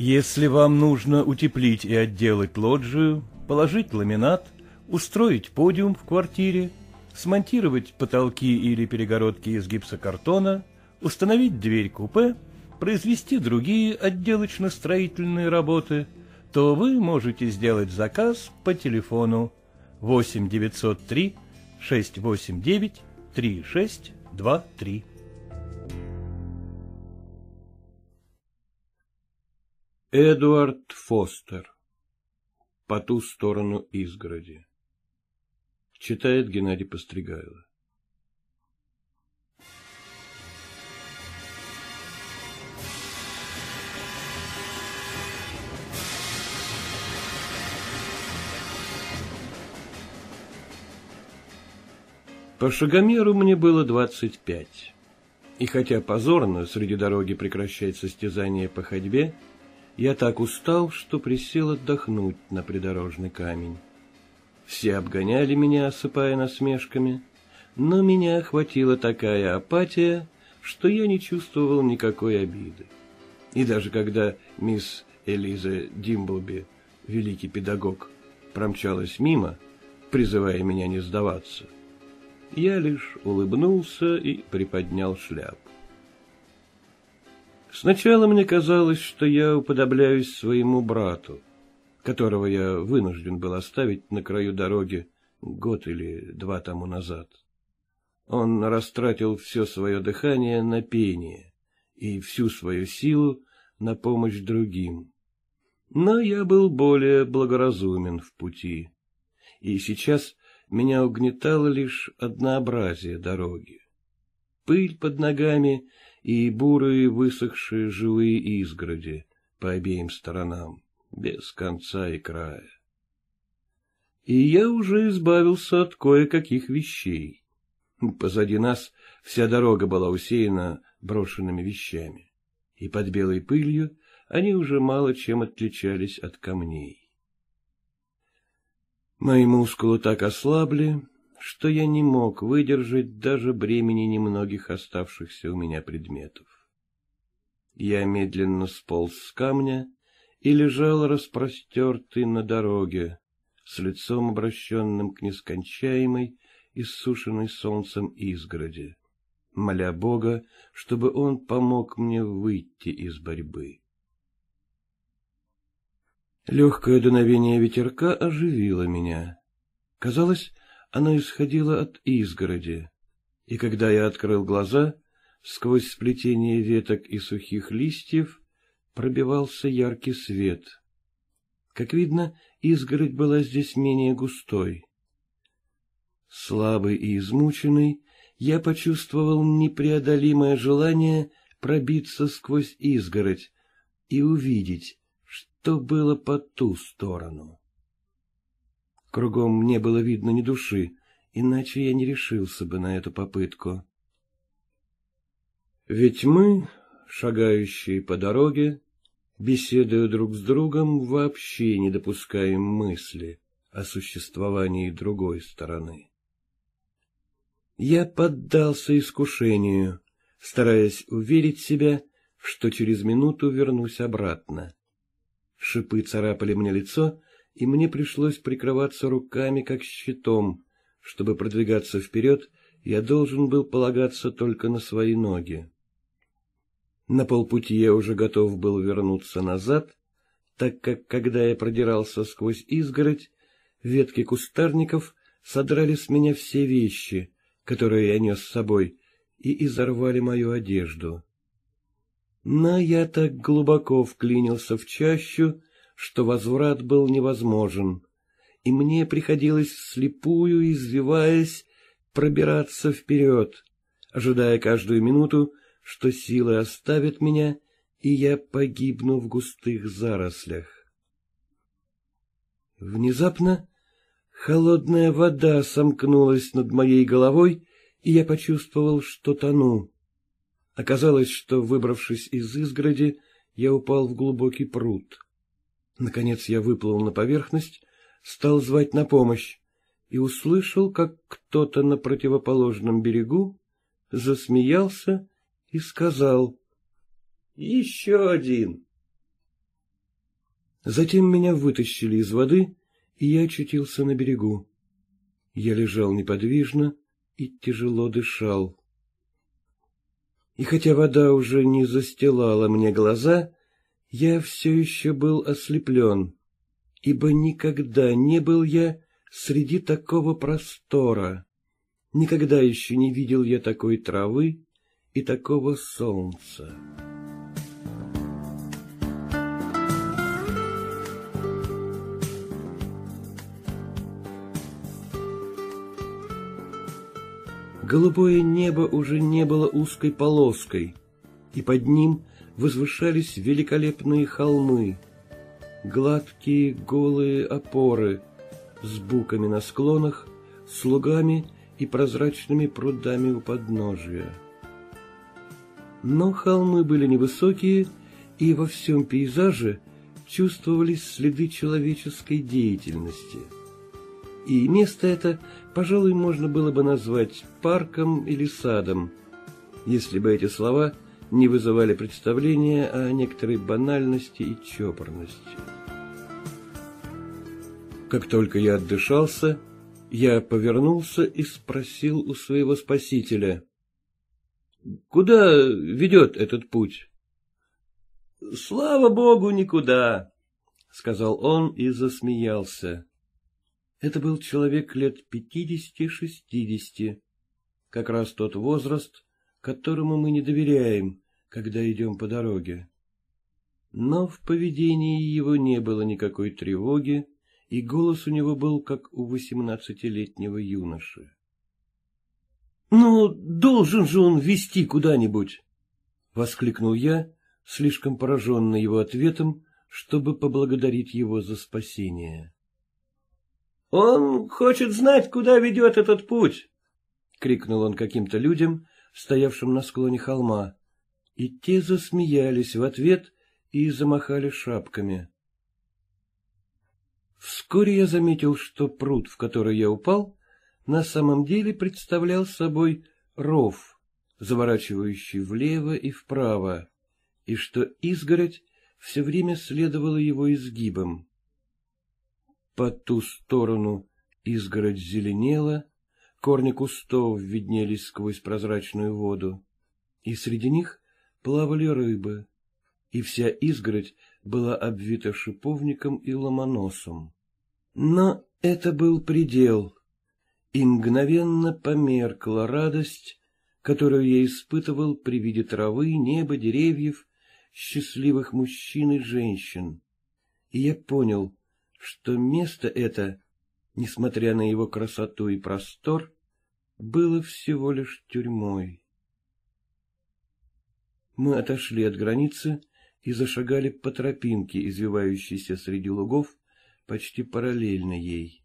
Если вам нужно утеплить и отделать лоджию, положить ламинат, устроить подиум в квартире, смонтировать потолки или перегородки из гипсокартона, установить дверь купе, произвести другие отделочно-строительные работы, то вы можете сделать заказ по телефону 8 903 689 3623. Эдуард Фостер «По ту сторону изгороди» Читает Геннадий Постригайло По шагомеру мне было двадцать пять, и хотя позорно среди дороги прекращать состязание по ходьбе, я так устал, что присел отдохнуть на придорожный камень. Все обгоняли меня, осыпая насмешками, но меня охватила такая апатия, что я не чувствовал никакой обиды. И даже когда мисс Элиза Димблби, великий педагог, промчалась мимо, призывая меня не сдаваться, я лишь улыбнулся и приподнял шляпу. Сначала мне казалось, что я уподобляюсь своему брату, которого я вынужден был оставить на краю дороги год или два тому назад. Он растратил все свое дыхание на пение и всю свою силу на помощь другим. Но я был более благоразумен в пути, и сейчас меня угнетало лишь однообразие дороги. Пыль под ногами и бурые высохшие живые изгороди по обеим сторонам, без конца и края. И я уже избавился от кое-каких вещей. Позади нас вся дорога была усеяна брошенными вещами, и под белой пылью они уже мало чем отличались от камней. Мои мускулы так ослабли, что я не мог выдержать даже бремени немногих оставшихся у меня предметов. Я медленно сполз с камня и лежал распростертый на дороге, с лицом обращенным к нескончаемой, иссушенной солнцем изгороди, моля Бога, чтобы он помог мне выйти из борьбы. Легкое дуновение ветерка оживило меня. Казалось, она исходила от изгороди, и когда я открыл глаза, сквозь сплетение веток и сухих листьев пробивался яркий свет. Как видно, изгородь была здесь менее густой. Слабый и измученный, я почувствовал непреодолимое желание пробиться сквозь изгородь и увидеть, что было по ту сторону. Кругом не было видно ни души, иначе я не решился бы на эту попытку. Ведь мы, шагающие по дороге, беседуя друг с другом, вообще не допускаем мысли о существовании другой стороны. Я поддался искушению, стараясь уверить себя, что через минуту вернусь обратно. Шипы царапали мне лицо, и мне пришлось прикрываться руками, как щитом. Чтобы продвигаться вперед, я должен был полагаться только на свои ноги. На полпути я уже готов был вернуться назад, так как, когда я продирался сквозь изгородь, ветки кустарников содрали с меня все вещи, которые я нес с собой, и изорвали мою одежду. Но я так глубоко вклинился в чащу, что возврат был невозможен, и мне приходилось вслепую, извиваясь, пробираться вперед, ожидая каждую минуту, что силы оставят меня, и я погибну в густых зарослях. Внезапно холодная вода сомкнулась над моей головой, и я почувствовал, что тону. Оказалось, что, выбравшись из изгороди, я упал в глубокий пруд. Наконец я выплыл на поверхность, стал звать на помощь и услышал, как кто-то на противоположном берегу засмеялся и сказал «Еще один». Затем меня вытащили из воды, и я очутился на берегу. Я лежал неподвижно и тяжело дышал. И хотя вода уже не застилала мне глаза, я все еще был ослеплен, ибо никогда не был я среди такого простора, никогда еще не видел я такой травы и такого солнца. Голубое небо уже не было узкой полоской, и под ним — возвышались великолепные холмы, гладкие голые опоры с буками на склонах, с лугами и прозрачными прудами у подножия. Но холмы были невысокие, и во всем пейзаже чувствовались следы человеческой деятельности. И место это, пожалуй, можно было бы назвать парком или садом, если бы эти слова – не вызывали представления о некоторой банальности и чопорности. Как только я отдышался, я повернулся и спросил у своего спасителя. — Куда ведет этот путь? — Слава богу, никуда, — сказал он и засмеялся. Это был человек лет пятидесяти-шестидесяти, как раз тот возраст, которому мы не доверяем, когда идем по дороге. Но в поведении его не было никакой тревоги, и голос у него был, как у восемнадцатилетнего юноши. — Ну, должен же он вести куда-нибудь! — воскликнул я, слишком пораженный его ответом, чтобы поблагодарить его за спасение. — Он хочет знать, куда ведет этот путь! — крикнул он каким-то людям, стоявшим на склоне холма, и те засмеялись в ответ и замахали шапками. Вскоре я заметил, что пруд, в который я упал, на самом деле представлял собой ров, заворачивающий влево и вправо, и что изгородь все время следовала его изгибам. По ту сторону изгородь зеленела, корни кустов виднелись сквозь прозрачную воду, и среди них плавали рыбы, и вся изгородь была обвита шиповником и ломоносом. Но это был предел, и мгновенно померкла радость, которую я испытывал при виде травы, неба, деревьев, счастливых мужчин и женщин. И я понял, что место это — несмотря на его красоту и простор, было всего лишь тюрьмой. Мы отошли от границы и зашагали по тропинке, извивающейся среди лугов, почти параллельно ей.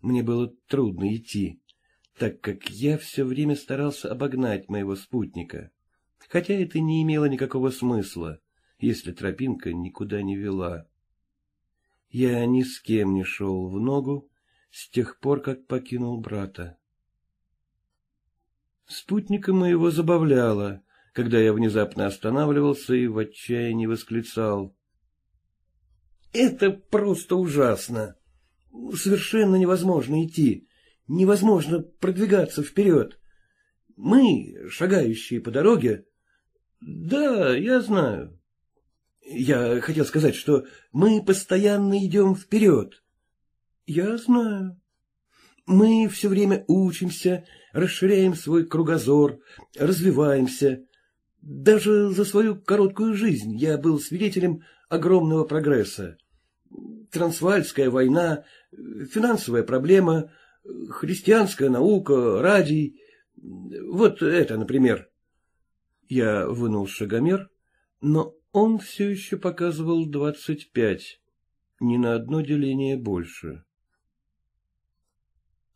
Мне было трудно идти, так как я все время старался обогнать моего спутника, хотя это не имело никакого смысла, если тропинка никуда не вела. Я ни с кем не шел в ногу, с тех пор, как покинул брата. Спутника моего забавляло, когда я внезапно останавливался и в отчаянии восклицал. «Это просто ужасно! Совершенно невозможно идти, невозможно продвигаться вперед. Мы, шагающие по дороге...» «Да, я знаю», я хотел сказать, что мы постоянно идем вперед. Я знаю. Мы все время учимся, расширяем свой кругозор, развиваемся. Даже за свою короткую жизнь я был свидетелем огромного прогресса. Трансвальская война, финансовая проблема, христианская наука, радий. Вот это, например. Я вынул шагомер, но он все еще показывал двадцать пять, ни на одно деление больше.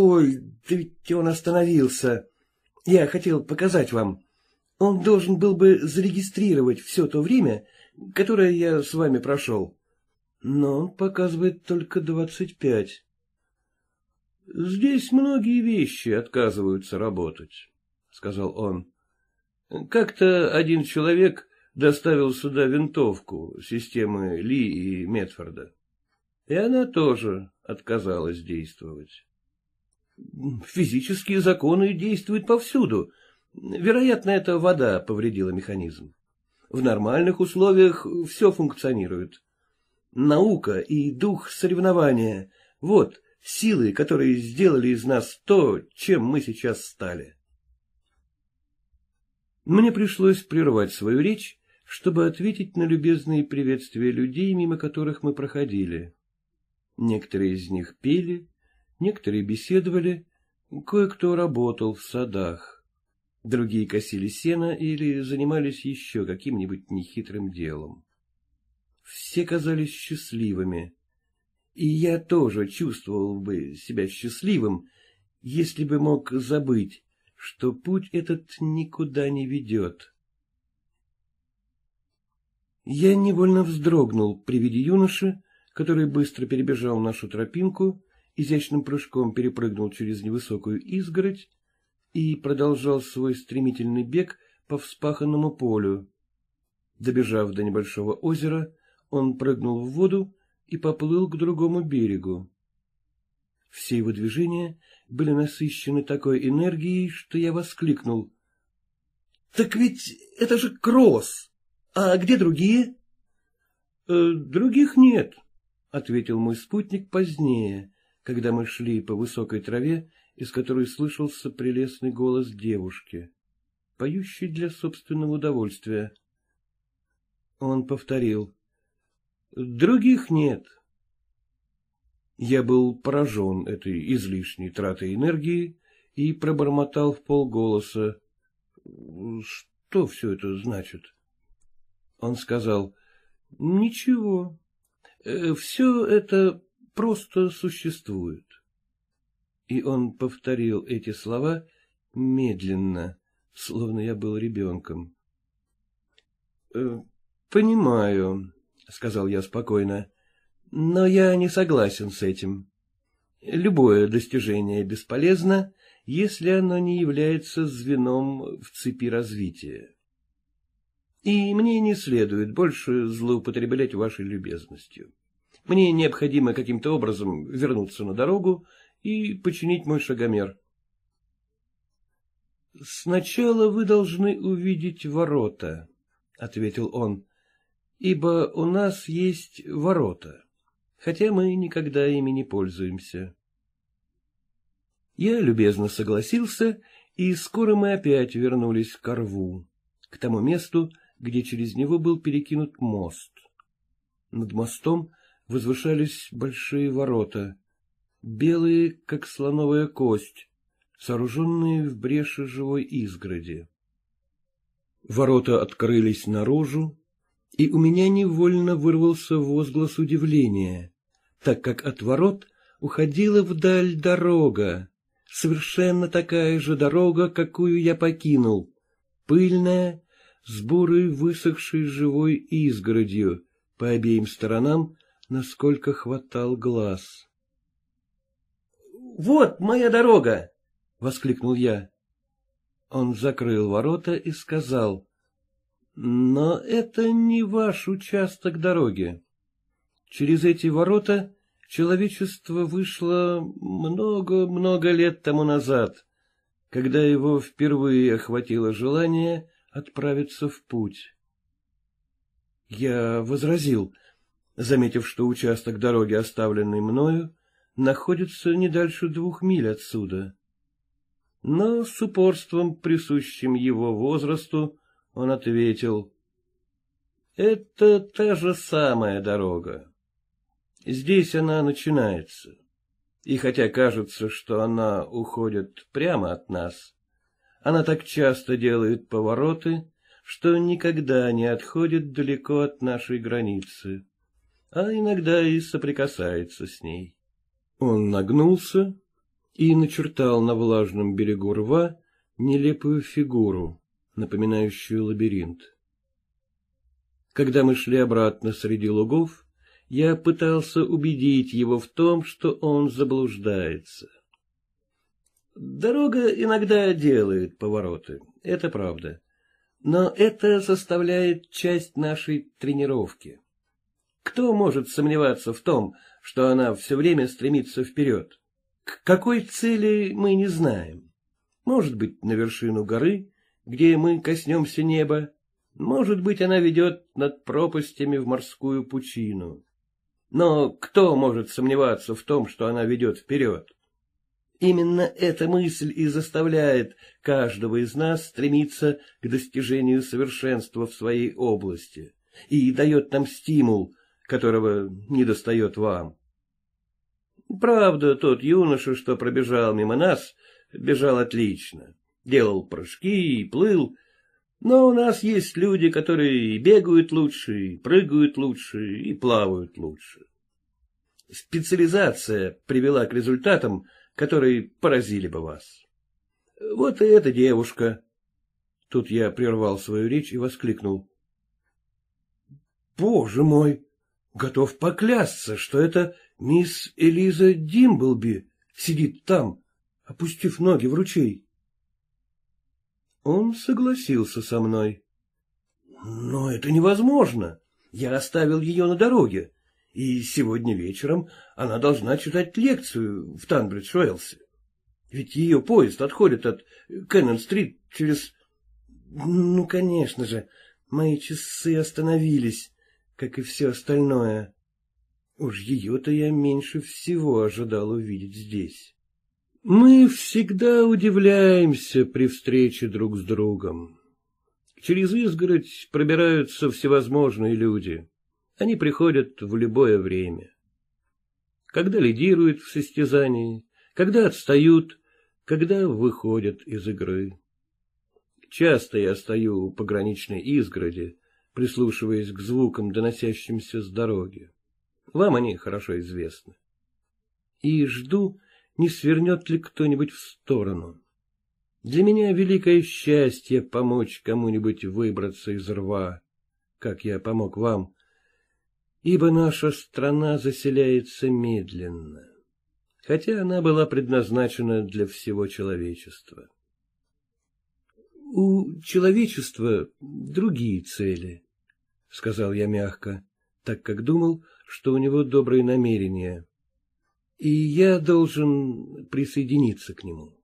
Ой, да ведь он остановился. Я хотел показать вам. Он должен был бы зарегистрировать все то время, которое я с вами прошел. Но он показывает только двадцать пять. Здесь многие вещи отказываются работать, — сказал он. Как-то один человек доставил сюда винтовку системы Ли и Метфорда. И она тоже отказалась действовать. Физические законы действуют повсюду. Вероятно, это вода повредила механизм. В нормальных условиях все функционирует. Наука и дух соревнования — вот силы, которые сделали из нас то, чем мы сейчас стали. Мне пришлось прервать свою речь, чтобы ответить на любезные приветствия людей, мимо которых мы проходили. Некоторые из них пели, Некоторые беседовали, кое-кто работал в садах. Другие косили сено или занимались еще каким-нибудь нехитрым делом. Все казались счастливыми. И я тоже чувствовал бы себя счастливым, если бы мог забыть, что путь этот никуда не ведет. Я невольно вздрогнул при виде юноши, который быстро перебежал нашу тропинку изящным прыжком перепрыгнул через невысокую изгородь и продолжал свой стремительный бег по вспаханному полю. Добежав до небольшого озера, он прыгнул в воду и поплыл к другому берегу. Все его движения были насыщены такой энергией, что я воскликнул. — Так ведь это же Кросс! А где другие? — э, Других нет, — ответил мой спутник позднее, когда мы шли по высокой траве, из которой слышался прелестный голос девушки, поющей для собственного удовольствия. Он повторил. «Других нет». Я был поражен этой излишней тратой энергии и пробормотал в полголоса. «Что все это значит?» Он сказал, «Ничего, э, все это просто существуют. И он повторил эти слова медленно, словно я был ребенком. «Э, — Понимаю, — сказал я спокойно, — но я не согласен с этим. Любое достижение бесполезно, если оно не является звеном в цепи развития. И мне не следует больше злоупотреблять вашей любезностью. Мне необходимо каким-то образом вернуться на дорогу и починить мой шагомер. — Сначала вы должны увидеть ворота, — ответил он, — ибо у нас есть ворота, хотя мы никогда ими не пользуемся. Я любезно согласился, и скоро мы опять вернулись к рву, к тому месту, где через него был перекинут мост. Над мостом возвышались большие ворота, белые, как слоновая кость, сооруженные в бреше живой изгороди. Ворота открылись наружу, и у меня невольно вырвался возглас удивления, так как от ворот уходила вдаль дорога, совершенно такая же дорога, какую я покинул, пыльная, с бурой высохшей живой изгородью, по обеим сторонам насколько хватал глаз. — Вот моя дорога! — воскликнул я. Он закрыл ворота и сказал. — Но это не ваш участок дороги. Через эти ворота человечество вышло много-много лет тому назад, когда его впервые охватило желание отправиться в путь. Я возразил — заметив, что участок дороги, оставленный мною, находится не дальше двух миль отсюда. Но с упорством, присущим его возрасту, он ответил. — Это та же самая дорога. Здесь она начинается. И хотя кажется, что она уходит прямо от нас, она так часто делает повороты, что никогда не отходит далеко от нашей границы а иногда и соприкасается с ней. Он нагнулся и начертал на влажном берегу рва нелепую фигуру, напоминающую лабиринт. Когда мы шли обратно среди лугов, я пытался убедить его в том, что он заблуждается. Дорога иногда делает повороты, это правда, но это составляет часть нашей тренировки. Кто может сомневаться в том, что она все время стремится вперед? К какой цели мы не знаем. Может быть, на вершину горы, где мы коснемся неба. Может быть, она ведет над пропастями в морскую пучину. Но кто может сомневаться в том, что она ведет вперед? Именно эта мысль и заставляет каждого из нас стремиться к достижению совершенства в своей области и дает нам стимул которого не достает вам. Правда, тот юноша, что пробежал мимо нас, бежал отлично, делал прыжки и плыл, но у нас есть люди, которые и бегают лучше, и прыгают лучше, и плавают лучше. Специализация привела к результатам, которые поразили бы вас. Вот и эта девушка. Тут я прервал свою речь и воскликнул. — Боже мой! готов поклясться, что это мисс Элиза Димблби сидит там, опустив ноги в ручей. Он согласился со мной. Но это невозможно. Я оставил ее на дороге, и сегодня вечером она должна читать лекцию в Танбридж-Уэлсе. Ведь ее поезд отходит от Кеннон-стрит через... Ну, конечно же, мои часы остановились как и все остальное. Уж ее-то я меньше всего ожидал увидеть здесь. Мы всегда удивляемся при встрече друг с другом. Через изгородь пробираются всевозможные люди. Они приходят в любое время. Когда лидируют в состязании, когда отстают, когда выходят из игры. Часто я стою у пограничной изгороди, прислушиваясь к звукам, доносящимся с дороги. Вам они хорошо известны. И жду, не свернет ли кто-нибудь в сторону. Для меня великое счастье помочь кому-нибудь выбраться из рва, как я помог вам, ибо наша страна заселяется медленно, хотя она была предназначена для всего человечества. У человечества другие цели, — сказал я мягко, так как думал, что у него добрые намерения. И я должен присоединиться к нему.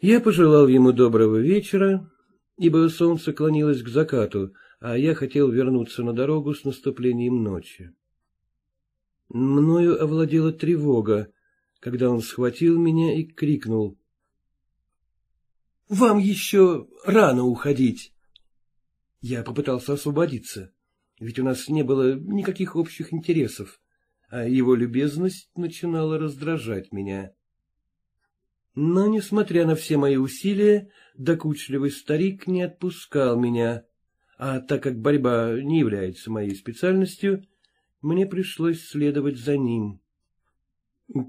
Я пожелал ему доброго вечера, ибо солнце клонилось к закату, а я хотел вернуться на дорогу с наступлением ночи. Мною овладела тревога, когда он схватил меня и крикнул. — Вам еще рано уходить. Я попытался освободиться, ведь у нас не было никаких общих интересов, а его любезность начинала раздражать меня. Но, несмотря на все мои усилия, докучливый старик не отпускал меня, а так как борьба не является моей специальностью, мне пришлось следовать за ним.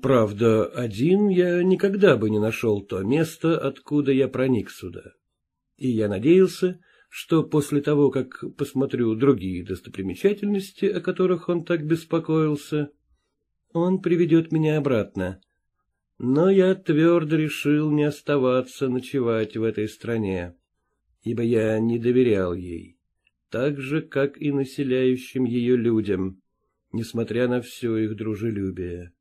Правда, один я никогда бы не нашел то место, откуда я проник сюда. И я надеялся, что после того, как посмотрю другие достопримечательности, о которых он так беспокоился, он приведет меня обратно. Но я твердо решил не оставаться ночевать в этой стране, ибо я не доверял ей, так же, как и населяющим ее людям, несмотря на все их дружелюбие.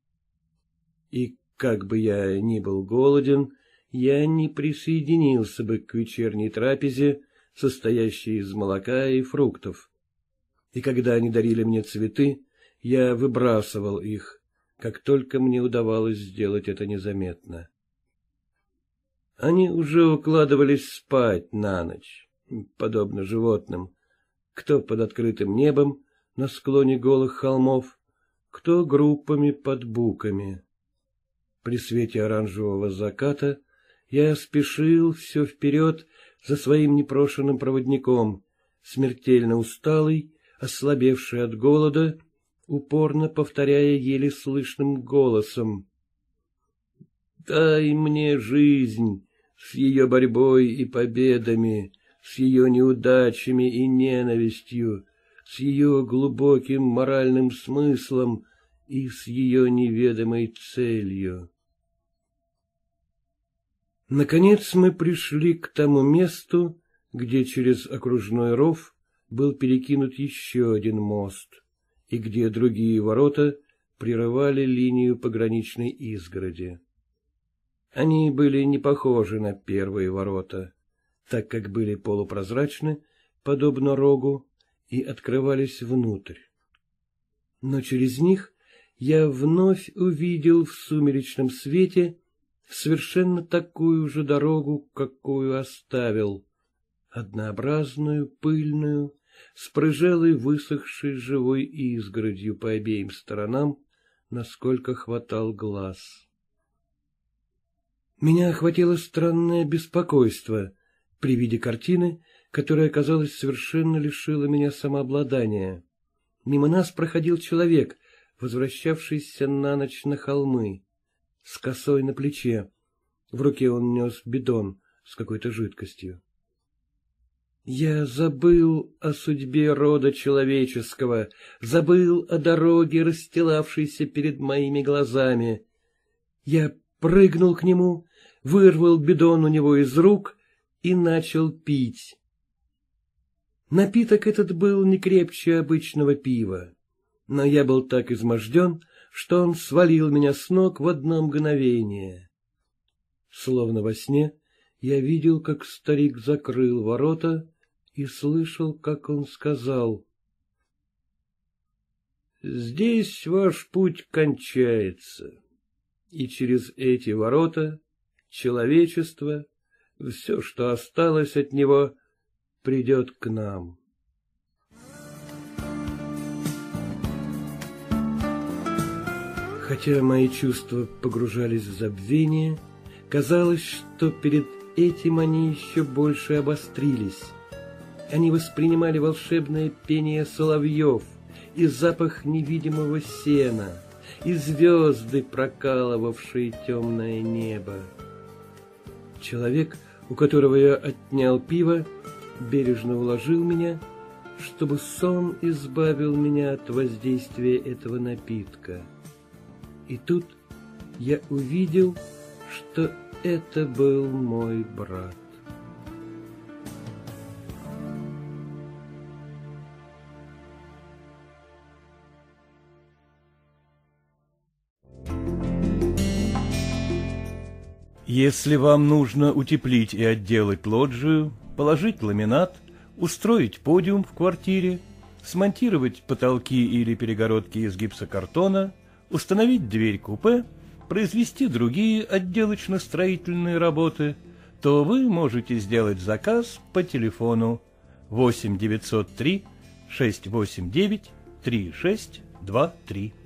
И как бы я ни был голоден, я не присоединился бы к вечерней трапезе, состоящие из молока и фруктов. И когда они дарили мне цветы, я выбрасывал их, как только мне удавалось сделать это незаметно. Они уже укладывались спать на ночь, подобно животным, кто под открытым небом на склоне голых холмов, кто группами под буками. При свете оранжевого заката я спешил все вперед за своим непрошенным проводником, смертельно усталый, ослабевший от голода, упорно повторяя еле слышным голосом. «Дай мне жизнь с ее борьбой и победами, с ее неудачами и ненавистью, с ее глубоким моральным смыслом и с ее неведомой целью. Наконец мы пришли к тому месту, где через окружной ров был перекинут еще один мост, и где другие ворота прерывали линию пограничной изгороди. Они были не похожи на первые ворота, так как были полупрозрачны, подобно рогу, и открывались внутрь. Но через них я вновь увидел в сумеречном свете в совершенно такую же дорогу, какую оставил, однообразную, пыльную, с прыжелой высохшей живой изгородью по обеим сторонам, насколько хватал глаз. Меня охватило странное беспокойство при виде картины, которая, казалось, совершенно лишила меня самообладания. Мимо нас проходил человек, возвращавшийся на ночь на холмы с косой на плече. В руке он нес бидон с какой-то жидкостью. Я забыл о судьбе рода человеческого, забыл о дороге, расстилавшейся перед моими глазами. Я прыгнул к нему, вырвал бидон у него из рук и начал пить. Напиток этот был не крепче обычного пива, но я был так изможден, что он свалил меня с ног в одно мгновение. Словно во сне я видел, как старик закрыл ворота и слышал, как он сказал. «Здесь ваш путь кончается, и через эти ворота человечество, все, что осталось от него, придет к нам». Хотя мои чувства погружались в забвение, казалось, что перед этим они еще больше обострились. Они воспринимали волшебное пение соловьев и запах невидимого сена, и звезды, прокалывавшие темное небо. Человек, у которого я отнял пиво, бережно уложил меня, чтобы сон избавил меня от воздействия этого напитка. И тут я увидел, что это был мой брат. Если вам нужно утеплить и отделать лоджию, положить ламинат, устроить подиум в квартире, смонтировать потолки или перегородки из гипсокартона – установить дверь купе, произвести другие отделочно-строительные работы, то вы можете сделать заказ по телефону 8 903 689 3623.